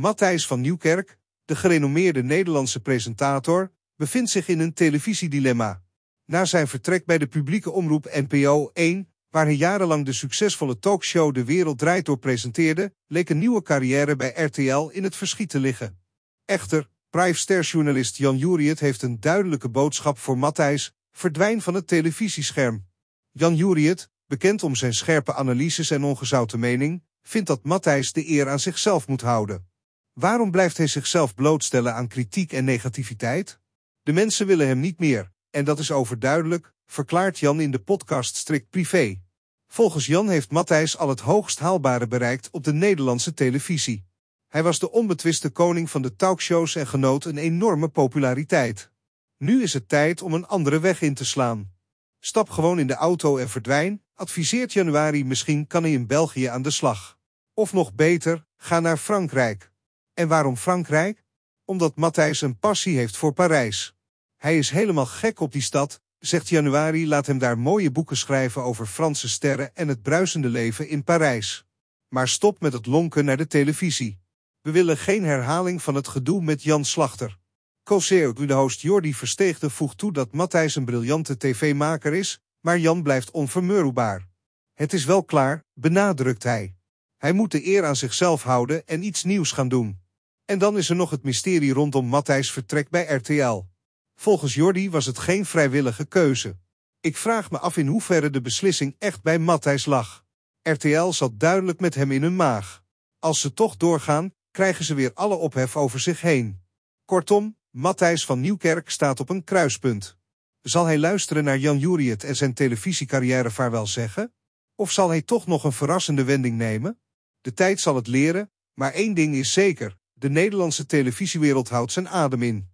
Matthijs van Nieuwkerk, de gerenommeerde Nederlandse presentator, bevindt zich in een televisiedilemma. Na zijn vertrek bij de publieke omroep NPO 1, waar hij jarenlang de succesvolle talkshow De Wereld Draait Door presenteerde, leek een nieuwe carrière bij RTL in het verschiet te liggen. Echter, Privestair-journalist Jan Juriet heeft een duidelijke boodschap voor Matthijs, verdwijn van het televisiescherm. Jan juriet bekend om zijn scherpe analyses en ongezouten mening, vindt dat Matthijs de eer aan zichzelf moet houden. Waarom blijft hij zichzelf blootstellen aan kritiek en negativiteit? De mensen willen hem niet meer, en dat is overduidelijk, verklaart Jan in de podcast strikt privé. Volgens Jan heeft Matthijs al het hoogst haalbare bereikt op de Nederlandse televisie. Hij was de onbetwiste koning van de talkshows en genoot een enorme populariteit. Nu is het tijd om een andere weg in te slaan. Stap gewoon in de auto en verdwijn, adviseert januari misschien kan hij in België aan de slag. Of nog beter, ga naar Frankrijk. En waarom Frankrijk? Omdat Matthijs een passie heeft voor Parijs. Hij is helemaal gek op die stad, zegt Januari laat hem daar mooie boeken schrijven over Franse sterren en het bruisende leven in Parijs. Maar stop met het lonken naar de televisie. We willen geen herhaling van het gedoe met Jan Slachter. Coseo, host Jordi Versteegde voegt toe dat Matthijs een briljante tv-maker is, maar Jan blijft onvermurwbaar. Het is wel klaar, benadrukt hij. Hij moet de eer aan zichzelf houden en iets nieuws gaan doen. En dan is er nog het mysterie rondom Matthijs' vertrek bij RTL. Volgens Jordi was het geen vrijwillige keuze. Ik vraag me af in hoeverre de beslissing echt bij Matthijs lag. RTL zat duidelijk met hem in hun maag. Als ze toch doorgaan, krijgen ze weer alle ophef over zich heen. Kortom, Matthijs van Nieuwkerk staat op een kruispunt. Zal hij luisteren naar Jan Juriet en zijn televisiecarrière vaarwel zeggen? Of zal hij toch nog een verrassende wending nemen? De tijd zal het leren, maar één ding is zeker. De Nederlandse televisiewereld houdt zijn adem in.